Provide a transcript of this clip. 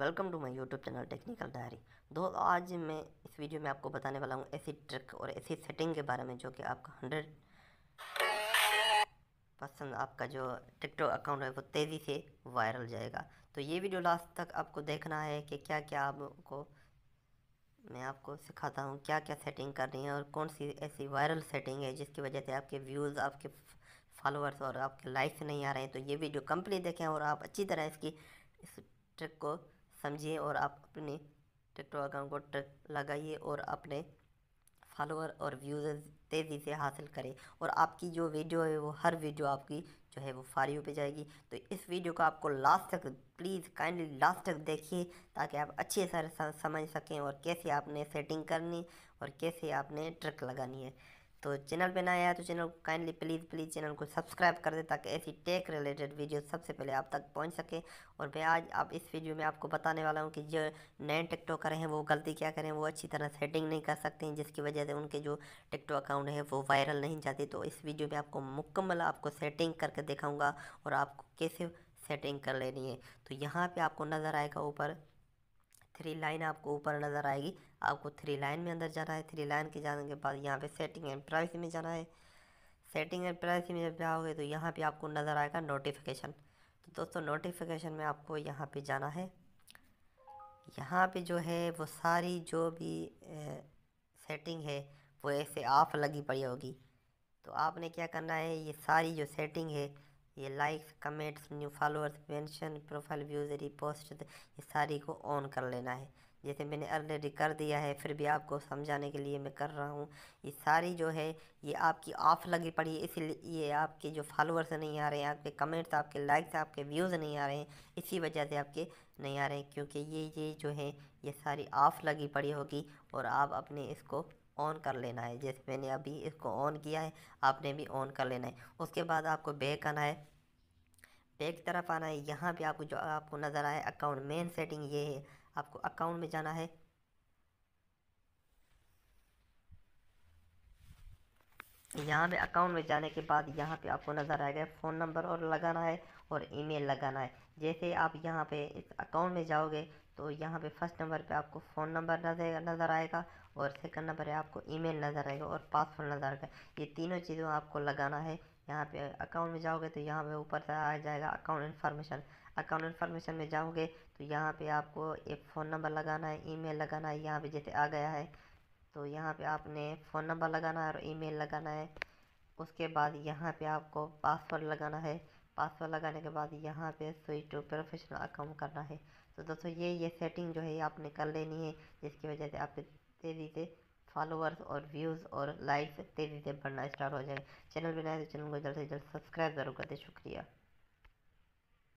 welcome to my YouTube channel technical diary दो आज मैं इस वीडियो में आपको बताने वाला हूँ ऐसी ट्रिक और ऐसी सेटिंग के बारे में जो कि आपका हंड्रेड परसेंट आपका जो टिकटॉक अकाउंट है वो तेज़ी से वायरल जाएगा तो ये वीडियो लास्ट तक आपको देखना है कि क्या क्या आपको मैं आपको सिखाता हूँ क्या क्या सेटिंग करनी है और कौन सी ऐसी वायरल सेटिंग है जिसकी वजह से आपके व्यूज़ आपके फॉलोअर्स और आपके लाइक्स नहीं आ रहे हैं तो ये वीडियो कंप्लीट देखें और आप अच्छी तरह इसकी इस ट्रिक को समझिए और आप अपने टिकटॉक अकाउंट को ट्रक लगाइए और अपने फॉलोअर और व्यूज़र्स तेज़ी से हासिल करें और आपकी जो वीडियो है वो हर वीडियो आपकी जो है वो फारी पे जाएगी तो इस वीडियो को आपको लास्ट तक प्लीज़ काइंडली लास्ट तक देखिए ताकि आप अच्छे से समझ सकें और कैसे आपने सेटिंग करनी और कैसे आपने ट्रक लगानी है तो चैनल पे नया है तो चैनल को काइंडली प्लीज़ प्लीज़ चैनल को सब्सक्राइब कर दे ताकि ऐसी टेक रिलेटेड वीडियो सबसे पहले आप तक पहुंच सके और मैं आज आप इस वीडियो में आपको बताने वाला हूं कि जो नए टिकटॉकर हैं वो गलती क्या करें वो अच्छी तरह सेटिंग नहीं कर सकते हैं जिसकी वजह से उनके जो टिकटॉक अकाउंट है वो वायरल नहीं जाती तो इस वीडियो में आपको मुकम्मल आपको सेटिंग करके दिखाऊँगा और आपको कैसे सेटिंग कर लेनी है तो यहाँ पर आपको नज़र आएगा ऊपर थ्री लाइन आपको ऊपर नज़र आएगी आपको थ्री लाइन में अंदर जाना है थ्री लाइन के जाने के बाद यहाँ पे सेटिंग एंड प्राइवेसी में जाना है सेटिंग एंड प्राइवेसी में जब जाओगे तो यहाँ पे आपको नज़र आएगा नोटिफिकेशन तो दोस्तों नोटिफिकेशन में आपको यहाँ पे जाना है यहाँ पे जो है वो सारी जो भी ए, सेटिंग है वो ऐसे ऑफ लगी पड़ी होगी तो आपने क्या करना है ये सारी जो सेटिंग है ये likes comments new followers mention profile views repost ये सारी को ऑन कर लेना है जैसे मैंने ऑलरेडी कर दिया है फिर भी आपको समझाने के लिए मैं कर रहा हूँ ये सारी जो है ये आपकी ऑफ लगी पड़ी है इसीलिए ये आपके जो फॉलोअर्स नहीं आ रहे हैं आपके कमेंट्स आपके लाइक्स आपके व्यूज़ नहीं आ रहे हैं इसी वजह से आपके नहीं आ रहे हैं क्योंकि ये ये जो है ये सारी ऑफ लगी पड़ी होगी और आप अपने इसको ऑन कर लेना है जैसे मैंने अभी इसको ऑन किया है आपने भी ऑन कर लेना है उसके बाद आपको बैक आना है बैक तरफ आना है यहाँ पे आपको जो आपको नज़र आए अकाउंट मेन सेटिंग ये है आपको अकाउंट में जाना है यहाँ पे अकाउंट में जाने के बाद यहाँ पे आपको नज़र आएगा फ़ोन नंबर और लगाना है और ईमेल लगाना है जैसे आप यहाँ पे इस अकाउंट में जाओगे तो यहाँ पे फर्स्ट नंबर पे आपको फ़ोन नंबर नजर नज़र आएगा और सेकंड नंबर है आपको ईमेल नज़र आएगा और पासवर्ड नज़र आएगा ये तीनों चीज़ों आपको लगाना है यहाँ पे अकाउंट में जाओगे तो यहाँ पे ऊपर से आ जाएगा अकाउंट इन्फॉर्मेशन अकाउंट इन्फॉर्मेशन में जाओगे तो यहाँ पे आपको एक फ़ोन नंबर लगाना है ईमेल लगाना है यहाँ पे जैसे आ गया है तो यहाँ पे आपने फ़ोन नंबर लगाना है और ईमेल लगाना है उसके बाद यहाँ पे आपको पासवर्ड लगाना है पासवर्ड लगाने के बाद यहाँ पे स्विच टू प्रोफेशनल अकाउंट करना है तो दोस्तों ये ये सेटिंग जो है आपने कर लेनी है जिसकी वजह से आपके तेज़ी से फॉलोअर्स और व्यूज़ और लाइक्स तेज़ी से बढ़ना स्टार्ट हो जाएगा चैनल बनाए तो चैनल को जल्द से जल्द सब्सक्राइब ज़रूर कर दें शुक्रिया